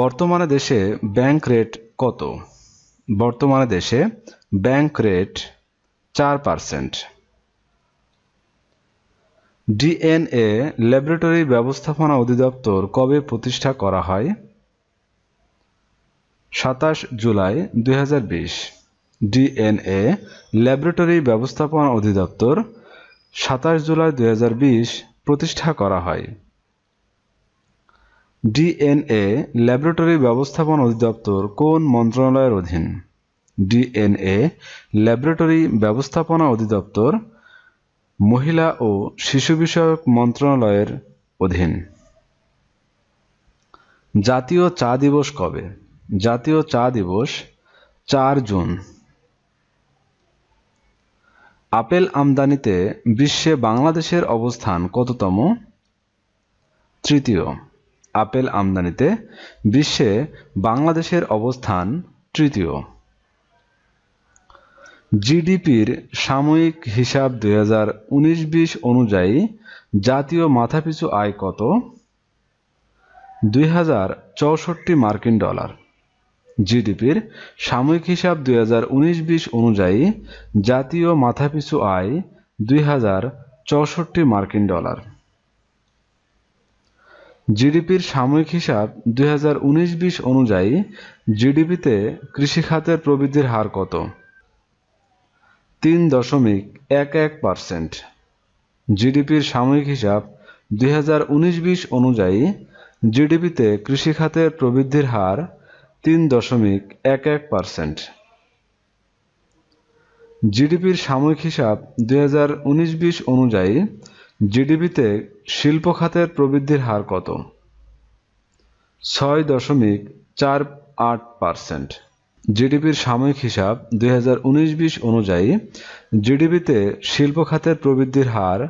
বর্তমানে দেশে bank rate কত বর্তমানে দেশে ব্যাংক রেট চার পার্সেন্ট ডিএনএ ল্যাবরেটরি ব্যবস্থাপনা অধিদপ্তর কবে প্রতিষ্ঠা করা হয় সাতাশ জুলাই দুই ডিএনএ ল্যাবরেটরি ব্যবস্থাপনা অধিদপ্তর সাতাশ জুলাই দুই প্রতিষ্ঠা করা হয় ডিএনএ ল্যাবরেটরি ব্যবস্থাপন অধিদপ্তর কোন মন্ত্রণালয়ের অধীন ডিএনএ ল্যাবরেটরি ব্যবস্থাপনা অধিদপ্তর মহিলা ও শিশু বিষয়ক মন্ত্রণালয়ের অধীন জাতীয় চা দিবস কবে জাতীয় চা দিবস চার জুন আপেল আমদানিতে বিশ্বে বাংলাদেশের অবস্থান কততম তৃতীয় আপেল আমদানিতে বিশ্বে বাংলাদেশের অবস্থান তৃতীয় জিডিপির সাময়িক হিসাব দুই হাজার উনিশ বিশ অনুযায়ী জাতীয় মাথাপিছু আয় কত দুই হাজার চৌষট্টি মার্কিন ডলার জিডিপির সাময়িক হিসাব দুই হাজার উনিশ বিশ অনুযায়ী জাতীয় মাথাপিছু আয় দুই হাজার চৌষট্টি মার্কিন ডলার জিডিপির সাময়িক হিসাব দুই হাজার উনিশ বিশ অনুযায়ী জিডিপিতে কৃষিখাতের প্রবৃদ্ধির হার কত তিন দশমিক এক এক পার্সেন্ট জিডিপির সাময়িক হিসাব দুই হাজার উনিশ বিশ অনুযায়ী জিডিপিতে কৃষিখাতের প্রবৃদ্ধির হার তিন দশমিক এক এক পার্সেন্ট জিডিপির সাময়িক হিসাব দুই হাজার উনিশ বিশ অনুযায়ী জিডিপিতে শিল্প খাতের প্রবৃদ্ধির হার কত ছয় দশমিক চার আট পারসেন্ট জিডিপির সাময়িক হিসাব দুই হাজার অনুযায়ী জিডিপিতে শিল্প খাতের প্রবৃদ্ধির হার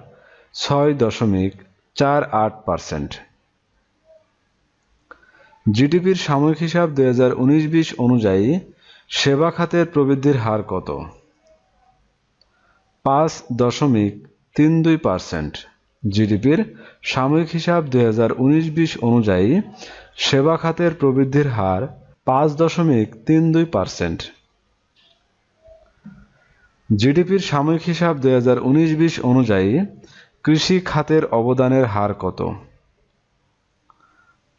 ছয় দশমিক চার আট পারসেন্ট জিডিপির সাময়িক হিসাব দুই হাজার অনুযায়ী সেবা খাতের প্রবৃদ্ধির হার কত পাঁচ দশমিক তিন দুই পার্সেন্ট জিডিপির সাময়িক হিসাব দুই হাজার উনিশ বিশ অনুযায়ী সেবা খাতের প্রবৃদ্ধির হার পাঁচ দশমিক তিন দুই পার্সেন্ট জিডিপির সাময়িক হিসাব দুই হাজার উনিশ বিশ অনুযায়ী কৃষি খাতের অবদানের হার কত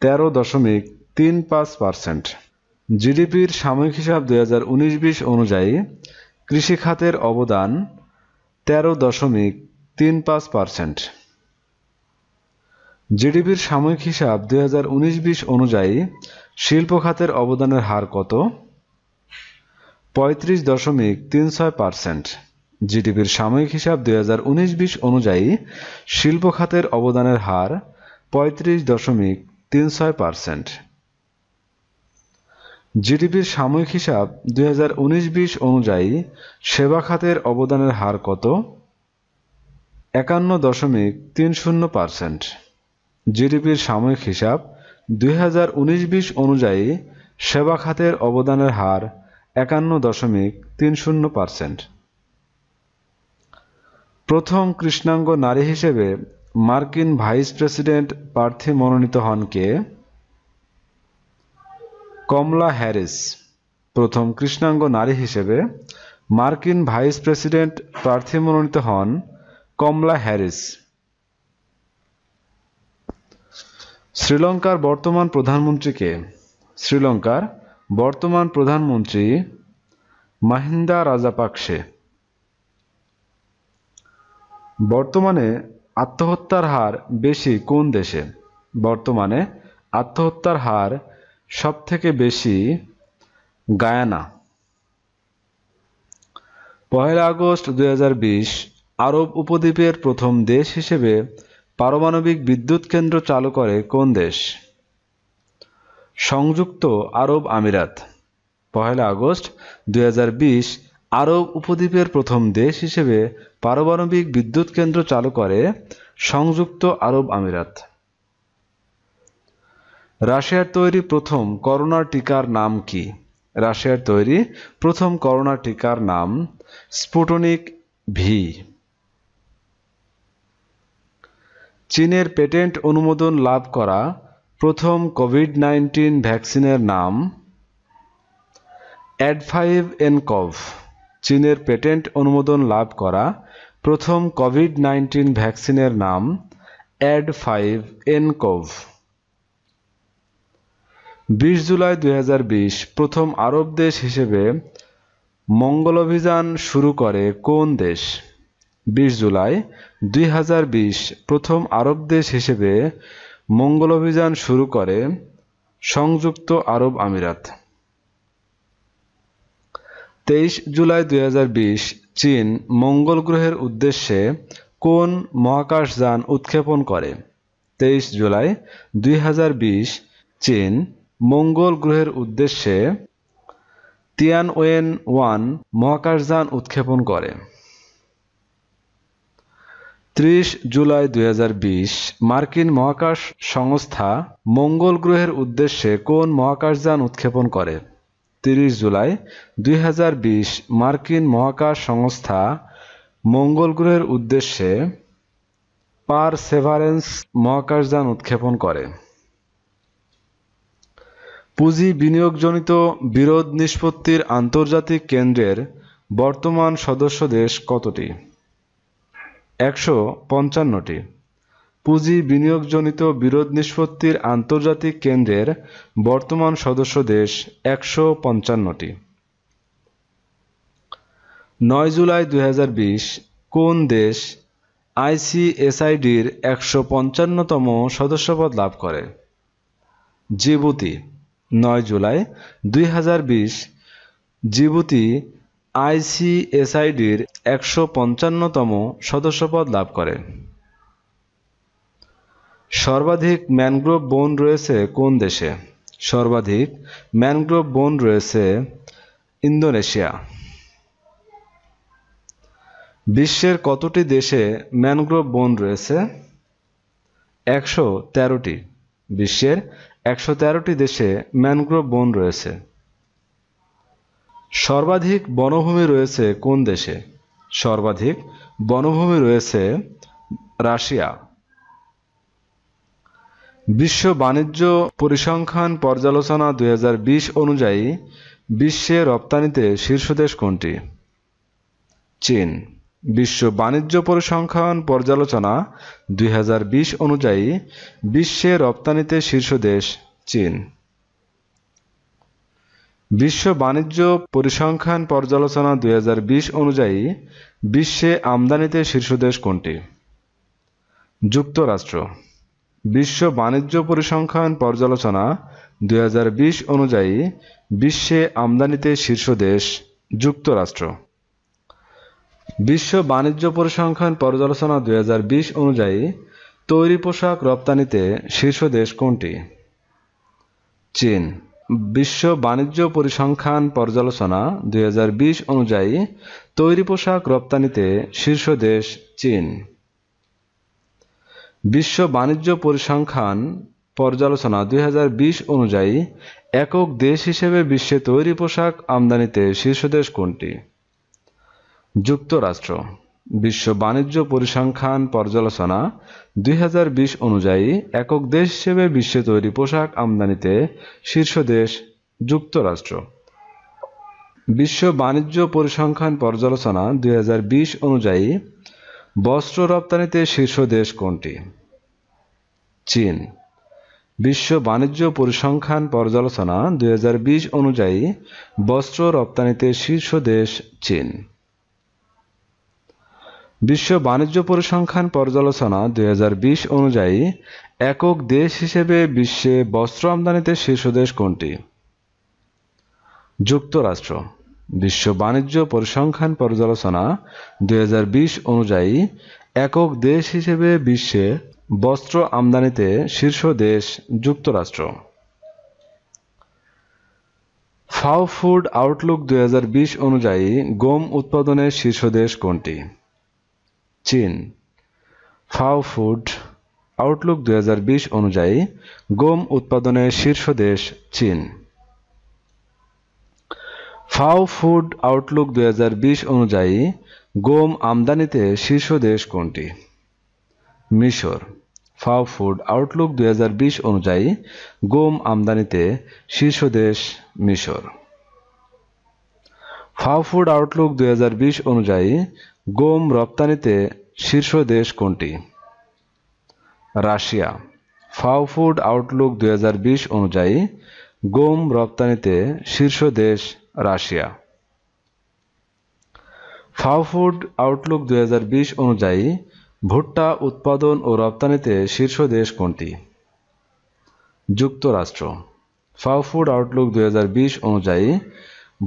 তেরো দশমিক তিন পাঁচ পার্সেন্ট জিডিপির সাময়িক হিসাব দুই হাজার উনিশ বিশ অনুযায়ী কৃষি খাতের অবদান তেরো দশমিক তিন পাঁচ পার্সেন্ট জিডিপির সাময়িক হিসাব দুই হাজার উনিশ বিশ অনুযায়ী শিল্প খাতের অবদানের হার কত পঁয়ত্রিশ দশমিক তিন ছয় পার্সেন্ট জিডিপির সাময়িক হিসাব দুই হাজার উনিশ বিশ অনুযায়ী শিল্প খাতের অবদানের হার পঁয়ত্রিশ দশমিক তিন ছয় পার্সেন্ট জিডিপির সাময়িক হিসাব দুই হাজার উনিশ বিশ অনুযায়ী সেবা খাতের অবদানের হার কত একান্ন দশমিক তিন শূন্য পার্সেন্ট জিডিপির সাময়িক হিসাব দুই হাজার উনিশ বিশ অনুযায়ী সেবা খাতের অবদানের হার একান্ন দশমিক তিন শূন্য পার্সেন্ট প্রথম কৃষ্ণাঙ্গ নারী হিসেবে মার্কিন ভাইস প্রেসিডেন্ট প্রার্থী মনোনীত হন কে কমলা হ্যারিস প্রথম কৃষ্ণাঙ্গ নারী হিসেবে মার্কিন ভাইস প্রেসিডেন্ট প্রার্থী মনোনীত হন কমলা হ্যারিস শ্রীলঙ্কার বর্তমান প্রধানমন্ত্রীকে শ্রীলঙ্কার বর্তমান প্রধানমন্ত্রী মাহিন্দা রাজাপাকসে বর্তমানে আত্মহত্যার হার বেশি কোন দেশে বর্তমানে আত্মহত্যার হার সব থেকে বেশি গায়ানা পহেলা আগস্ট দুই আরব উপদ্বীপের প্রথম দেশ হিসেবে পারমাণবিক বিদ্যুৎ কেন্দ্র চালু করে কোন দেশ সংযুক্ত আরব আমিরাত পহেলা আগস্ট দুই আরব উপদ্বীপের প্রথম দেশ হিসেবে পারমাণবিক বিদ্যুৎ কেন্দ্র চালু করে সংযুক্ত আরব আমিরাত রাশিয়ার তৈরি প্রথম করোনা টিকার নাম কি রাশিয়ার তৈরি প্রথম করোনা টিকার নাম স্পুটনিক ভি চীনের পেটেন্ট অনুমোদন লাভ করা প্রথম কোভিড নাইন্টিন ভ্যাকসিনের নাম অ্যাডফাইভ এনকভ চীনের পেটেন্ট অনুমোদন লাভ করা প্রথম কোভিড নাইন্টিন ভ্যাকসিনের নাম অ্যাড ফাইভ এনকোভ বিশ জুলাই দুই প্রথম আরব দেশ হিসেবে মঙ্গল অভিযান শুরু করে কোন দেশ বিশ জুলাই দুই প্রথম আরব দেশ হিসেবে মঙ্গল অভিযান শুরু করে সংযুক্ত আরব আমিরাত তেইশ জুলাই দুই চীন মঙ্গল গ্রহের উদ্দেশ্যে কোন মহাকাশযান উৎক্ষেপণ করে তেইশ জুলাই দুই চীন মঙ্গল গ্রহের উদ্দেশ্যে ওয়েন ওয়ান মহাকাশযান উৎক্ষেপণ করে ত্রিশ জুলাই দুই মার্কিন মহাকাশ সংস্থা মঙ্গল গ্রহের উদ্দেশ্যে কোন মহাকাশযান উৎক্ষেপণ করে তিরিশ জুলাই দুই মার্কিন মহাকাশ সংস্থা মঙ্গল গ্রহের উদ্দেশ্যে পার সেভারেন্স মহাকাশযান উৎক্ষেপণ করে পুঁজি বিনিয়োগজনিত বিরোধ নিষ্পত্তির আন্তর্জাতিক কেন্দ্রের বর্তমান সদস্য দেশ কতটি একশো পঞ্চান্নটি পুঁজি বিনিয়োগজনিত বিরোধ নিষ্পত্তির আন্তর্জাতিক কেন্দ্রের বর্তমান সদস্য দেশ একশো পঞ্চান্নটি নয় জুলাই দুই কোন দেশ আইসিএসআইডির একশো পঞ্চান্নতম সদস্যপদ লাভ করে জিবুতি নয় জুলাই দুই জিবুতি আইসিএসআইডির একশো পঞ্চান্নতম সদস্যপদ লাভ করে সর্বাধিক ম্যানগ্রোভ বন রয়েছে কোন দেশে সর্বাধিক ম্যানগ্রোভ বন রয়েছে ইন্দোনেশিয়া বিশ্বের কতটি দেশে ম্যানগ্রোভ বন রয়েছে একশো তেরোটি বিশ্বের একশো তেরোটি দেশে ম্যানগ্রোভ বন রয়েছে সর্বাধিক বনভূমি রয়েছে কোন দেশে সর্বাধিক বনভূমি রয়েছে রাশিয়া বিশ্ব বাণিজ্য পরিসংখ্যান পর্যালোচনা দুই অনুযায়ী বিশ্বে রপ্তানিতে শীর্ষ দেশ কোনটি চীন বিশ্ব বাণিজ্য পরিসংখ্যান পর্যালোচনা দুই অনুযায়ী বিশ্বে রপ্তানিতে শীর্ষ দেশ চীন বিশ্ব বাণিজ্য পরিসংখ্যান পর্যালোচনা দুই অনুযায়ী বিশ্বে আমদানিতে শীর্ষ দেশ কোনটি যুক্তরাষ্ট্র বিশ্ব বাণিজ্য পরিসংখ্যান পর্যালোচনা দুই অনুযায়ী বিশ্বে আমদানিতে শীর্ষ দেশ যুক্তরাষ্ট্র বিশ্ব বাণিজ্য পরিসংখ্যান পর্যালোচনা দুই অনুযায়ী তৈরি পোশাক রপ্তানিতে শীর্ষ দেশ কোনটি চীন বিশ্ব বাণিজ্য পরিসংখ্যান পর্যালোচনা দুই অনুযায়ী তৈরি পোশাক রপ্তানিতে শীর্ষ দেশ চীন বিশ্ব বাণিজ্য পরিসংখ্যান পর্যালোচনা দুই অনুযায়ী একক দেশ হিসেবে বিশ্বে তৈরি পোশাক আমদানিতে শীর্ষ দেশ কোনটি যুক্তরাষ্ট্র বিশ্ব বাণিজ্য পরিসংখ্যান পর্যালোচনা দুই অনুযায়ী একক দেশ হিসেবে বিশ্বে তৈরি পোশাক আমদানিতে শীর্ষ দেশ যুক্তরাষ্ট্র বিশ্ব বাণিজ্য পরিসংখ্যান পর্যালোচনা দুই অনুযায়ী বস্ত্র রপ্তানিতে শীর্ষ দেশ কোনটি চীন বিশ্ব বাণিজ্য পরিসংখ্যান পর্যালোচনা দুই অনুযায়ী বস্ত্র রপ্তানিতে শীর্ষ দেশ চীন বিশ্ব বাণিজ্য পরিসংখ্যান পর্যালোচনা দুই অনুযায়ী একক দেশ হিসেবে বিশ্বে বস্ত্র আমদানিতে শীর্ষ দেশ কোনটি যুক্তরাষ্ট্র বিশ্ব বাণিজ্য পরিসংখ্যান পর্যালোচনা দুই অনুযায়ী একক দেশ হিসেবে বিশ্বে বস্ত্র আমদানিতে শীর্ষ দেশ যুক্তরাষ্ট্র ফাও ফুড আউটলুক দুই অনুযায়ী গম উৎপাদনের শীর্ষ দেশ কোনটি চীন ফাও ফুড আউটলুক দু অনুযায়ী গম উৎপাদনে শীর্ষ দেশ চীন ফাও ফুড আউটলুক দু অনুযায়ী গম আমদানিতে শীর্ষ দেশ কোনটি মিশর ফাও ফুড আউটলুক দু অনুযায়ী গম আমদানিতে শীর্ষ দেশ মিশর ফাও ফুড আউটলুক দু অনুযায়ী গম রপ্তানিতে শীর্ষ দেশ কোনটি রাশিয়া ফাও ফুড আউটলুক দু অনুযায়ী গম রপ্তানিতে শীর্ষ দেশ রাশিয়া ফাও ফুড আউটলুক দু অনুযায়ী ভুট্টা উৎপাদন ও রপ্তানিতে শীর্ষ দেশ কোনটি যুক্তরাষ্ট্র ফাও ফুড আউটলুক দু অনুযায়ী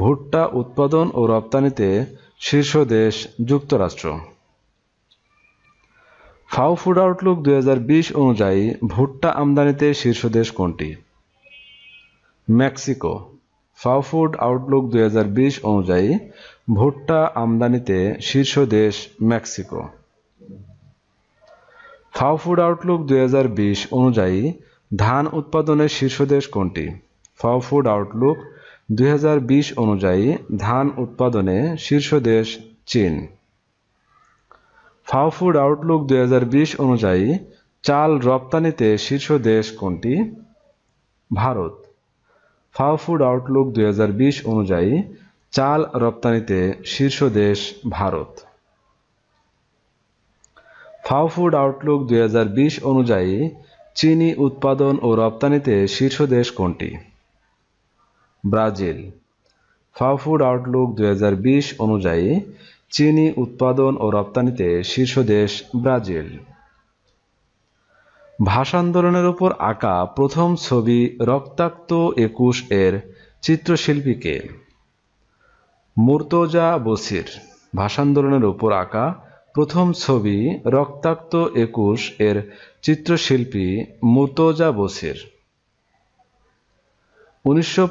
ভুট্টা উৎপাদন ও রপ্তানিতে শীর্ষ দেশ যুক্তরাষ্ট্র ফাও ফুড আউটলুক দুই অনুযায়ী ভুট্টা আমদানিতে শীর্ষ দেশ কোনটি মেক্সিকো ফাও ফুড আউটলুক দুই অনুযায়ী ভুট্টা আমদানিতে শীর্ষ দেশ মেক্সিকো ফাও ফুড আউটলুক দুই অনুযায়ী ধান উৎপাদনের শীর্ষ দেশ কোনটি ফাও ফুড আউটলুক দুই অনুযায়ী ধান উৎপাদনে শীর্ষ দেশ চীন ফাওফুড আউটলুক দুই অনুযায়ী চাল রপ্তানিতে শীর্ষ দেশ কোনটি ভারত ফাওফুড আউটলুক দুই অনুযায়ী চাল রপ্তানিতে শীর্ষ দেশ ভারত ফাওফুড আউটলুক দুই অনুযায়ী চিনি উৎপাদন ও রপ্তানিতে শীর্ষ দেশ কোনটি ব্রাজিল ফাওফুড আউটলুক দু অনুযায়ী চিনি উৎপাদন ও রপ্তানিতে শীর্ষ দেশ ব্রাজিল ভাষা আন্দোলনের উপর আঁকা প্রথম ছবি রক্তাক্ত একুশ এর চিত্রশিল্পীকে মুর্তজা বসির ভাষা আন্দোলনের উপর আঁকা প্রথম ছবি রক্তাক্ত একুশ এর চিত্রশিল্পী মুর্তজা বসির উনিশশো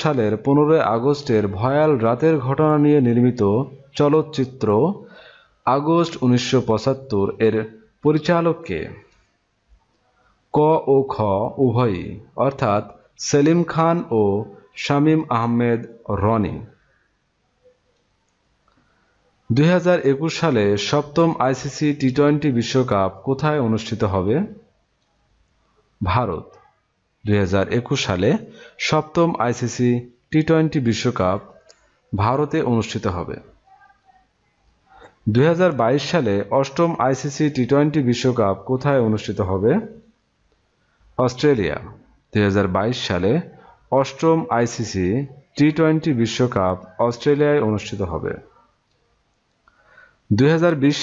সালের পনেরোই আগস্টের ভয়াল রাতের ঘটনা নিয়ে নির্মিত চলচ্চিত্র আগস্ট উনিশশো এর পরিচালককে ক ও খ উভয়ই অর্থাৎ সেলিম খান ও শামীম আহমেদ রনি দুই সালে সপ্তম আইসিসি টি টোয়েন্টি বিশ্বকাপ কোথায় অনুষ্ঠিত হবে ভারত দুই সালে সপ্তম আইসিসি টি টোয়েন্টি বিশ্বকাপ ভারতে অনুষ্ঠিত হবে দুই সালে অষ্টম আইসিসি টি টোয়েন্টি বিশ্বকাপ কোথায় অনুষ্ঠিত হবে অস্ট্রেলিয়া দুই সালে অষ্টম আইসিসি টি টোয়েন্টি বিশ্বকাপ অস্ট্রেলিয়ায় অনুষ্ঠিত হবে দুই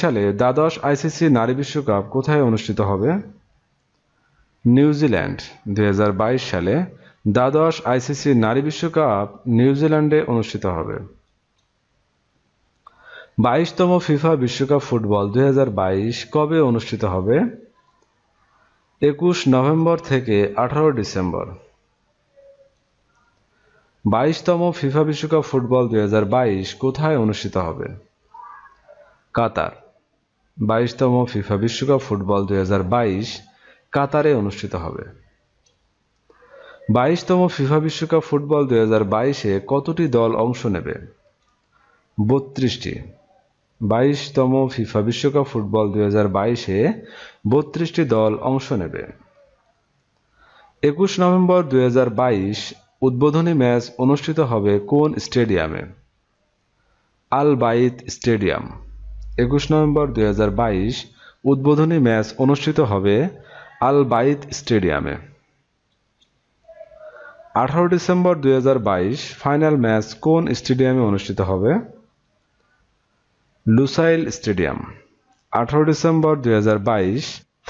সালে দ্বাদশ আইসিসি নারী বিশ্বকাপ কোথায় অনুষ্ঠিত হবে নিউজিল্যান্ড দুই সালে দ্বাদশ আইসিসি নারী বিশ্বকাপ নিউজিল্যান্ডে অনুষ্ঠিত হবে বাইশতম ফিফা বিশ্বকাপ ফুটবল দুই কবে অনুষ্ঠিত হবে একুশ নভেম্বর থেকে আঠারো ডিসেম্বর বাইশতম ফিফা বিশ্বকাপ ফুটবল দুই কোথায় অনুষ্ঠিত হবে কাতার বাইশতম ফিফা বিশ্বকাপ ফুটবল দুই কাতারে অনুষ্ঠিত হবে বাইশতম ফিফা বিশ্বকাপ ফুটবল দুই হাজার বাইশে কতটি দল অংশ নেবে বত্রিশটি বাইশতম ফিফা বিশ্বকাপ ফুটবল দুই হাজার বাইশে বত্রিশটি দল অংশ নেবে একুশ নভেম্বর দুই হাজার বাইশ উদ্বোধনী ম্যাচ অনুষ্ঠিত হবে কোন স্টেডিয়ামে আল বাইত স্টেডিয়াম একুশ নভেম্বর দুই উদ্বোধনী ম্যাচ অনুষ্ঠিত হবে আল বাইত স্টেডিয়ামে আঠারো ডিসেম্বর দুই ফাইনাল ম্যাচ কোন স্টেডিয়ামে অনুষ্ঠিত হবে লুসাইল স্টেডিয়াম আঠারো ডিসেম্বর দুই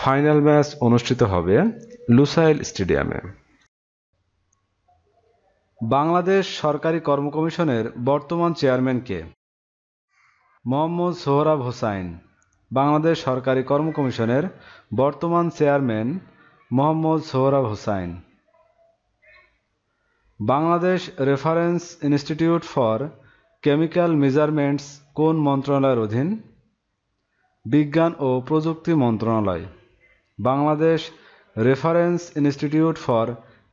ফাইনাল ম্যাচ অনুষ্ঠিত হবে লুসাইল স্টেডিয়ামে বাংলাদেশ সরকারি কর্ম কমিশনের বর্তমান চেয়ারম্যান কে মোহাম্মদ সোহরাব হোসাইন বাংলাদেশ সরকারি কর্ম কমিশনের বর্তমান chairman Mohammad Sohrab Hossain Bangladesh reference institute for chemical measurements কোন মন্ত্রণালয়ের অধীন বিজ্ঞান ও প্রযুক্তি মন্ত্রণালয় Bangladesh reference institute for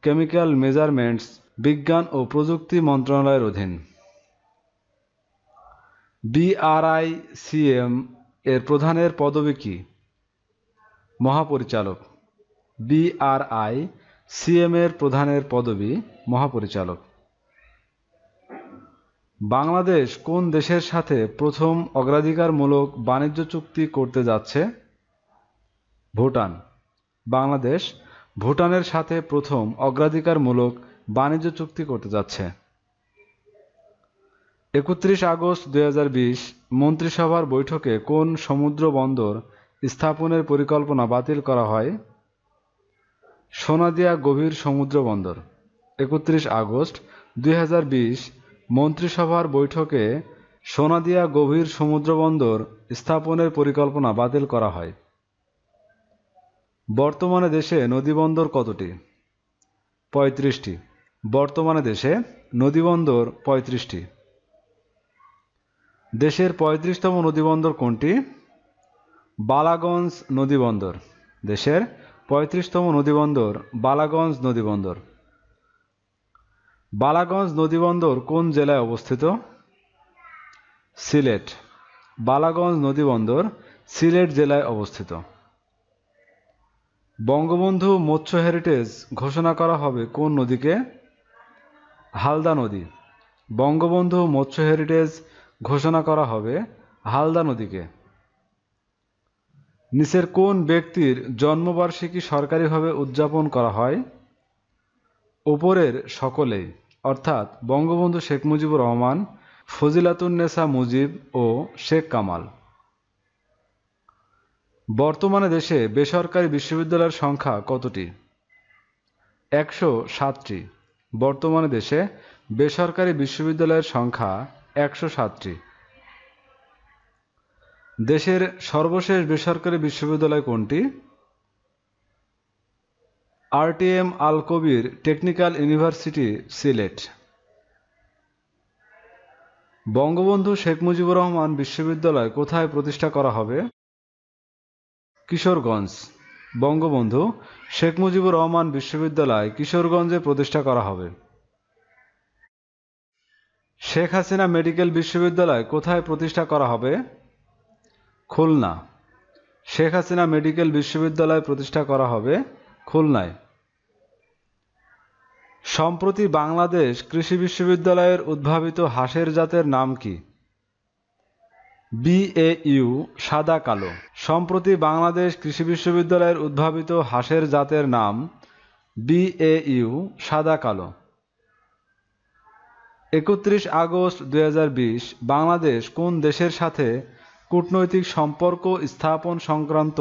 chemical measurements বিজ্ঞান ও প্রযুক্তি মন্ত্রণালয়ের অধীন বিআরআইসিএম এর প্রধানের পদবি কি মহাপরিচালক বিআরআই সিএম এর প্রধানের পদবি মহাপরিচালক বাংলাদেশ কোন দেশের সাথে প্রথম অগ্রাধিকারমূলক বাণিজ্য চুক্তি করতে যাচ্ছে ভুটান বাংলাদেশ ভুটানের সাথে প্রথম অগ্রাধিকারমূলক বাণিজ্য চুক্তি করতে যাচ্ছে একত্রিশ আগস্ট দুই মন্ত্রিসভার বৈঠকে কোন সমুদ্র বন্দর স্থাপনের পরিকল্পনা বাতিল করা হয় সোনাদিয়া গভীর সমুদ্র বন্দর একত্রিশ আগস্ট দুই মন্ত্রিসভার বৈঠকে সোনাদিয়া গভীর সমুদ্র বন্দর স্থাপনের পরিকল্পনা বাতিল করা হয় বর্তমানে দেশে নদীবন্দর কতটি পঁয়ত্রিশটি বর্তমানে দেশে নদীবন্দর পঁয়ত্রিশটি দেশের পঁয়ত্রিশতম নদীবন্দর কোনটি বালাগঞ্জ নদীবন্দর দেশের পঁয়ত্রিশতম নদীবন্দর বালাগঞ্জ নদীবন্দর বালাগঞ্জ নদীবন্দর কোন জেলায় অবস্থিত সিলেট বালাগঞ্জ নদীবন্দর সিলেট জেলায় অবস্থিত বঙ্গবন্ধু মৎস্য হেরিটেজ ঘোষণা করা হবে কোন নদীকে হালদা নদী বঙ্গবন্ধু মৎস্য হেরিটেজ ঘোষণা করা হবে হালদা নদীকে নিচের কোন ব্যক্তির জন্মবার্ষিকী সরকারিভাবে উদযাপন করা হয় ওপরের সকলেই অর্থাৎ বঙ্গবন্ধু শেখ মুজিবুর রহমান ফজিলাতুন্নেসা মুজিব ও শেখ কামাল বর্তমানে দেশে বেসরকারি বিশ্ববিদ্যালয়ের সংখ্যা কতটি একশো সাতটি বর্তমানে দেশে বেসরকারি বিশ্ববিদ্যালয়ের সংখ্যা একশো সাতটি দেশের সর্বশেষ বেসরকারি বিশ্ববিদ্যালয় কোনটি RTM Al Kabir technical university Sylhet Bangabandhu Sheikh Mujibur Rahman বিশ্ববিদ্যালয় কোথায় প্রতিষ্ঠা করা হবে কিশোরগঞ্জ বঙ্গবন্ধু শেখ মুজিবুর রহমান বিশ্ববিদ্যালয় কিশোরগঞ্জে প্রতিষ্ঠা করা হবে শেখ হাসিনা মেডিকেল বিশ্ববিদ্যালয় কোথায় প্রতিষ্ঠা করা হবে খুলনা শেখ হাসিনা মেডিকেল বিশ্ববিদ্যালয় প্রতিষ্ঠা করা হবে খুলনায় সম্প্রতি বাংলাদেশ কৃষি বিশ্ববিদ্যালয়ের উদ্ভাবিত হাঁসের জাতের নাম কি বিএইউ সাদা কালো সম্প্রতি বাংলাদেশ কৃষি বিশ্ববিদ্যালয়ের উদ্ভাবিত হাঁসের জাতের নাম বিএইউ সাদা কালো একত্রিশ আগস্ট দুই বাংলাদেশ কোন দেশের সাথে কূটনৈতিক সম্পর্ক স্থাপন সংক্রান্ত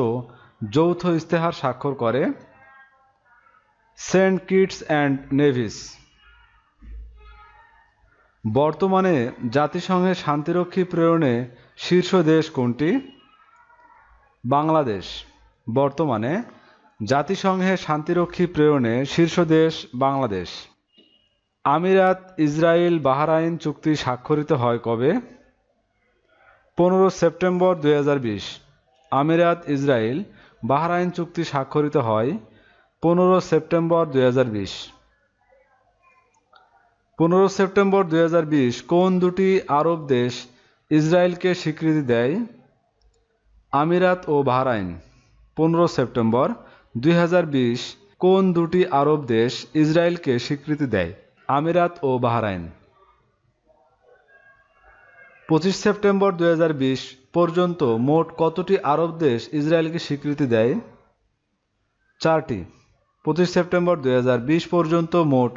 যৌথ ইস্তেহার স্বাক্ষর করে সেন্ট কিটস অ্যান্ড নেভিস বর্তমানে জাতিসংঘে শান্তিরক্ষী প্রেরণে শীর্ষ দেশ কোনটি বাংলাদেশ বর্তমানে জাতিসংঘে শান্তিরক্ষী প্রেরণে শীর্ষ দেশ বাংলাদেশ আমিরাত ইসরায়েল বাহরাইন চুক্তি স্বাক্ষরিত হয় কবে পনেরো সেপ্টেম্বর দুই আমিরাত ইসরায়েল বাহরাইন চুক্তি স্বাক্ষরিত হয় পনেরো সেপ্টেম্বর দুই পনেরো সেপ্টেম্বর দুই কোন দুটি আরব দেশ ইসরায়েলকে স্বীকৃতি দেয় আমিরাত ও বাহরাইন পনেরো সেপ্টেম্বর দুই কোন দুটি আরব দেশ ইসরায়েলকে স্বীকৃতি দেয় আমিরাত ও বাহরাইন পঁচিশ সেপ্টেম্বর দু পর্যন্ত মোট কতটি আরব দেশ ইসরায়েলকে স্বীকৃতি দেয় চারটি পঁচিশ সেপ্টেম্বর দু পর্যন্ত মোট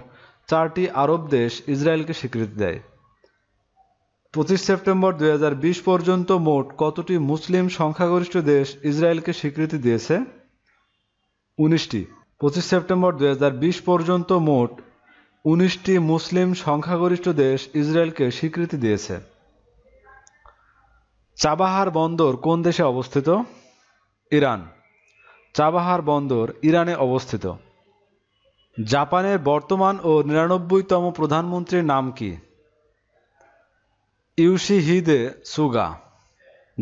চারটি আরব দেশ ইসরায়েলকে স্বীকৃতি দেয় পঁচিশ সেপ্টেম্বর দু পর্যন্ত মোট কতটি মুসলিম সংখ্যাগরিষ্ঠ দেশ ইসরায়েলকে স্বীকৃতি দিয়েছে উনিশটি পঁচিশ সেপ্টেম্বর দু পর্যন্ত মোট উনিশটি মুসলিম সংখ্যাগরিষ্ঠ দেশ ইসরায়েলকে স্বীকৃতি দিয়েছে চাবাহার বন্দর কোন দেশে অবস্থিত ইরান চাবাহার বন্দর ইরানে অবস্থিত জাপানের বর্তমান ও নিরানব্বইতম প্রধানমন্ত্রীর নাম কি ইউশিহিদে সুগা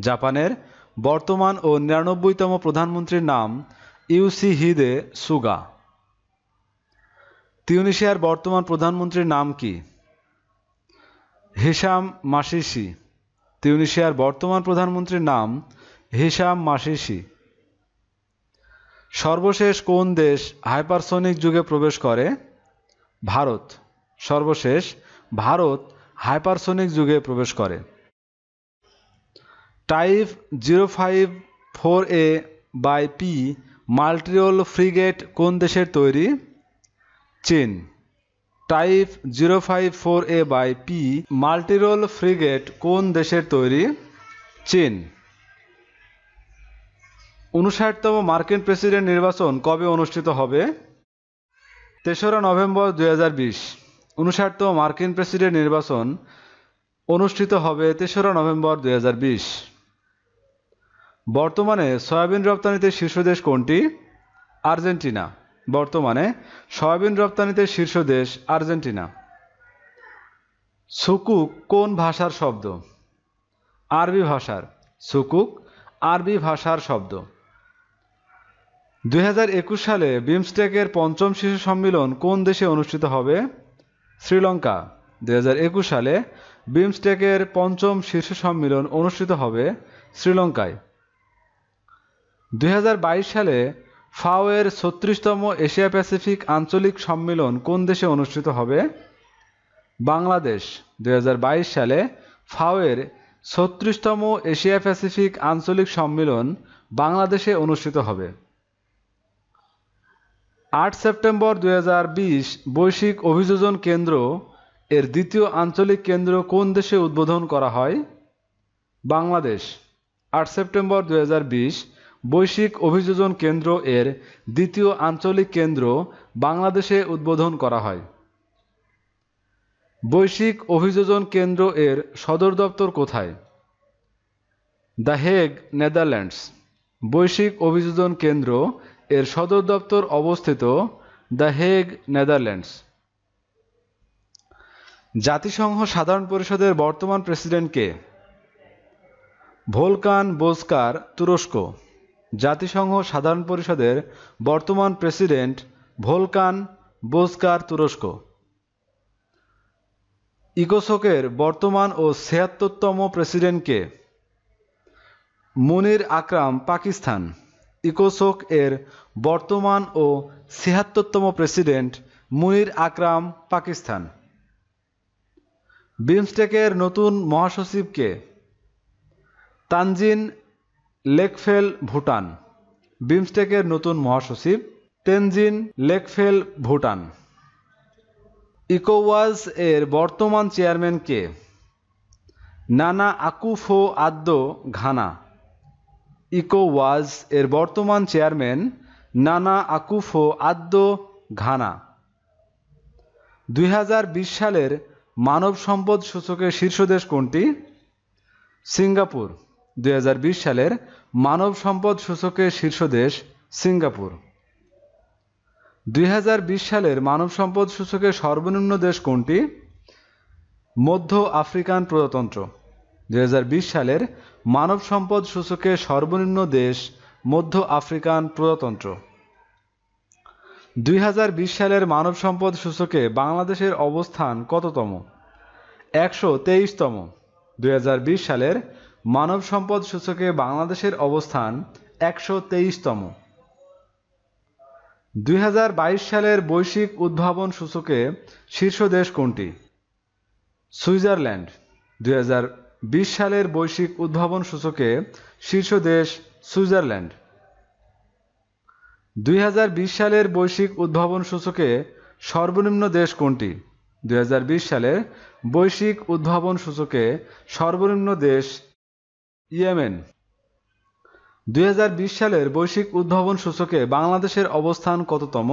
জাপানের বর্তমান ও নিরানব্বইতম প্রধানমন্ত্রীর নাম ইউসিহিদে সুগা তিউনিশিয়ার বর্তমান প্রধানমন্ত্রীর নাম কি হেসাম মাসিসি তিউনিশিয়ার বর্তমান প্রধানমন্ত্রীর নাম হেসাম মাসিসি সর্বশেষ কোন দেশ হাইপারসোনিক যুগে প্রবেশ করে ভারত সর্বশেষ ভারত হাইপারসোনিক যুগে প্রবেশ করে type zero five four A by P multirole frigate কোন দেশের তৈরি চীন type zero five four A by P multirole frigate কোন দেশের তৈরি চীন উনষাটতম মার্কিন প্রেসিডেন্ট নির্বাচন কবে অনুষ্ঠিত হবে তেসরা নভেম্বর দুই হাজার বিশ উনষাটতম মার্কিন প্রেসিডেন্ট নির্বাচন অনুষ্ঠিত হবে তেসরা নভেম্বর দুই হাজার বিশ বর্তমানে সয়াবিন রপ্তানিতে শীর্ষ দেশ কোনটি আর্জেন্টিনা বর্তমানে সয়াবিন রপ্তানিতে শীর্ষ দেশ আর্জেন্টিনা সুকুক কোন ভাষার শব্দ আরবি ভাষার সুকুক আরবি ভাষার শব্দ দুই সালে বিমস্টেকের পঞ্চম শীর্ষ সম্মেলন কোন দেশে অনুষ্ঠিত হবে শ্রীলঙ্কা দুই সালে বিমস্টেকের পঞ্চম শীর্ষ সম্মেলন অনুষ্ঠিত হবে শ্রীলঙ্কায় দুই সালে ফাও এর ছত্রিশতম এশিয়া প্যাসিফিক আঞ্চলিক সম্মেলন কোন দেশে অনুষ্ঠিত হবে বাংলাদেশ দুই সালে ফাও এর ছত্রিশতম এশিয়া প্যাসিফিক আঞ্চলিক সম্মেলন বাংলাদেশে অনুষ্ঠিত হবে আট সেপ্টেম্বর দুই বৈশ্বিক অভিযোজন কেন্দ্র এর দ্বিতীয় আঞ্চলিক কেন্দ্র কোন দেশে উদ্বোধন করা হয় বাংলাদেশ আট সেপ্টেম্বর দুই বৈশ্বিক অভিযোজন কেন্দ্র এর দ্বিতীয় আঞ্চলিক কেন্দ্র বাংলাদেশে উদ্বোধন করা হয় বৈশ্বিক অভিযোজন কেন্দ্র এর সদর দপ্তর কোথায় দ্য হেগ নেদারল্যান্ডস বৈশ্বিক অভিযোজন কেন্দ্র এর সদর দপ্তর অবস্থিত দ্য হেগ নেদারল্যান্ডস জাতিসংঘ সাধারণ পরিষদের বর্তমান প্রেসিডেন্ট কে ভোলকান বোসকার তুরস্ক জাতিসংঘ সাধারণ পরিষদের বর্তমান প্রেসিডেন্ট ভোলকান বোসকার তুরস্ক ইকোসোকের বর্তমান ও ছিয়াত্তরতম প্রেসিডেন্টকে মুনির আকরাম পাকিস্তান ইকোসোক এর বর্তমান ও ছিয়াত্তরতম প্রেসিডেন্ট মুনির আকরাম পাকিস্তান বিমস্টেকের নতুন মহাসচিবকে তানজিন লেকফেল ভুটান বিমস্টেকের নতুন মহাসচিব তেনজিন লেকফেল ভুটান ইকোওয়াজ এর বর্তমান চেয়ারম্যান কে নানা আকুফো আদ্য ঘানা ইকোওয়াজ এর বর্তমান চেয়ারম্যান নানা আকুফো আদ্য ঘানা দুই সালের মানব সম্পদ সূচকের শীর্ষ দেশ কোনটি সিঙ্গাপুর দুই সালের মানব সম্পদ সূচকে শীর্ষ দেশ সিঙ্গাপুর দুই সালের মানব সম্পদ সূচকে সর্বনিম্ন দেশ কোনটি মধ্য আফ্রিকান প্রজাতন্ত্র দুই সালের মানব সম্পদ সূচকে সর্বনিম্ন দেশ মধ্য আফ্রিকান প্রজাতন্ত্র দুই সালের মানব সম্পদ সূচকে বাংলাদেশের অবস্থান কততম একশো তেইশতম দুই সালের মানব সম্পদ সূচকে বাংলাদেশের অবস্থান একশো তেইশতম দুই সালের বৈশ্বিক উদ্ভাবন সূচকে শীর্ষ দেশ কোনটি সুইজারল্যান্ড দুই সালের বৈশ্বিক উদ্ভাবন সূচকে শীর্ষ দেশ সুইজারল্যান্ড দুই সালের বৈশ্বিক উদ্ভাবন সূচকে সর্বনিম্ন দেশ কোনটি দুই সালের বৈশ্বিক উদ্ভাবন সূচকে সর্বনিম্ন দেশ ইয়েমেন দুই সালের বৈশ্বিক উদ্ভাবন সূচকে বাংলাদেশের অবস্থান কততম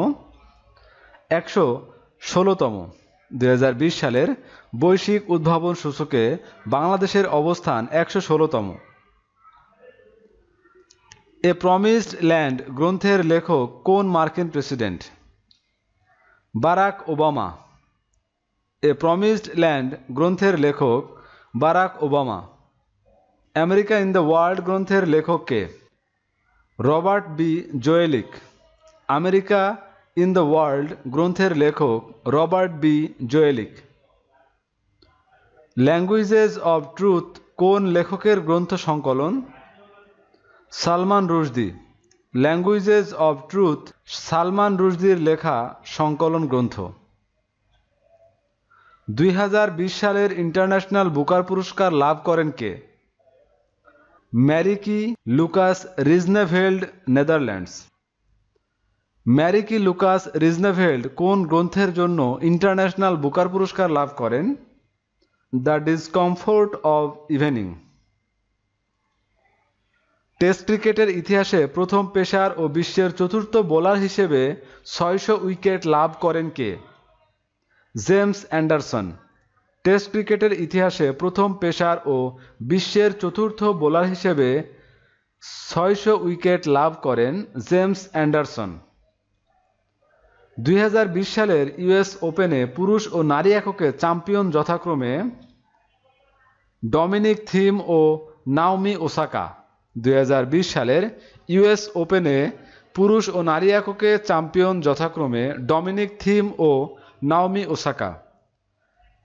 একশো ষোলোতম দুই সালের বৈশ্বিক উদ্ভাবন সূচকে বাংলাদেশের অবস্থান একশো ষোলোতম এ প্রমিসড ল্যান্ড গ্রন্থের লেখক কোন মার্কিন president Barack Obama A Promised Land গ্রন্থের লেখক Barack Obama America in the world গ্রন্থের লেখক কে Robert B Zoellick America in the world গ্রন্থের লেখক Robert B Zoellick languages of truth কোন লেখকের গ্রন্থ সংকলন Salman Rushdie languages of truth Salman রুশদির লেখা সংকলন গ্রন্থ দুই সালের ইন্টারন্যাশনাল বুকার পুরস্কার লাভ করেন কে Marieke Lucas Rijneveld Netherlands Marieke Lucas Rijneveld কোন গ্রন্থের জন্য ইন্টারন্যাশনাল বুকার পুরস্কার লাভ করেন the discomfort of evening test ক্রিকেটের ইতিহাসে প্রথম পেশার ও বিশ্বের চতুর্থ বোলার হিসেবে ছয়শ উইকেট লাভ করেন কে জেমস অ্যান্ডারসন টেস্ট ক্রিকেটের ইতিহাসে প্রথম পেসার ও বিশ্বের চতুর্থ বোলার হিসেবে ছয়শো উইকেট লাভ করেন জেমস অ্যান্ডারসন দুই সালের ইউএস ওপেনে পুরুষ ও নারী এককে চ্যাম্পিয়ন যথাক্রমে ডমিনিক থিম ও নাওমি ওসাকা দুই সালের ইউএস ওপেনে পুরুষ ও নারী এককে চ্যাম্পিয়ন যথাক্রমে ডমিনিক থিম ও নাওমি ওসাকা